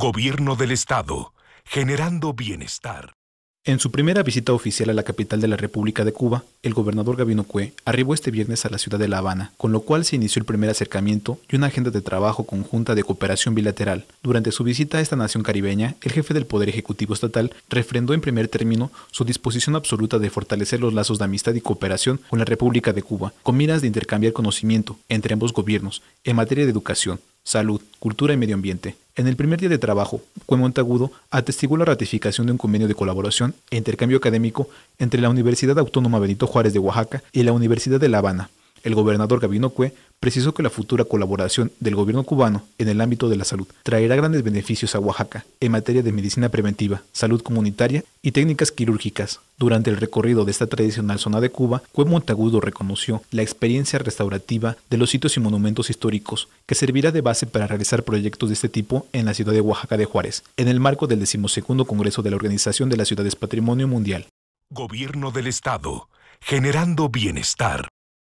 Gobierno del Estado, generando bienestar. En su primera visita oficial a la capital de la República de Cuba, el gobernador Gabino Cue arribó este viernes a la ciudad de La Habana, con lo cual se inició el primer acercamiento y una agenda de trabajo conjunta de cooperación bilateral. Durante su visita a esta nación caribeña, el jefe del Poder Ejecutivo Estatal refrendó en primer término su disposición absoluta de fortalecer los lazos de amistad y cooperación con la República de Cuba, con miras de intercambiar conocimiento entre ambos gobiernos en materia de educación, salud, cultura y medio ambiente, en el primer día de trabajo, Cuen Montagudo atestiguó la ratificación de un convenio de colaboración e intercambio académico entre la Universidad Autónoma Benito Juárez de Oaxaca y la Universidad de La Habana, el gobernador Cue precisó que la futura colaboración del gobierno cubano en el ámbito de la salud traerá grandes beneficios a Oaxaca en materia de medicina preventiva, salud comunitaria y técnicas quirúrgicas. Durante el recorrido de esta tradicional zona de Cuba, Cue Montagudo reconoció la experiencia restaurativa de los sitios y monumentos históricos que servirá de base para realizar proyectos de este tipo en la ciudad de Oaxaca de Juárez, en el marco del decimosegundo Congreso de la Organización de las Ciudades Patrimonio Mundial. Gobierno del Estado, generando bienestar.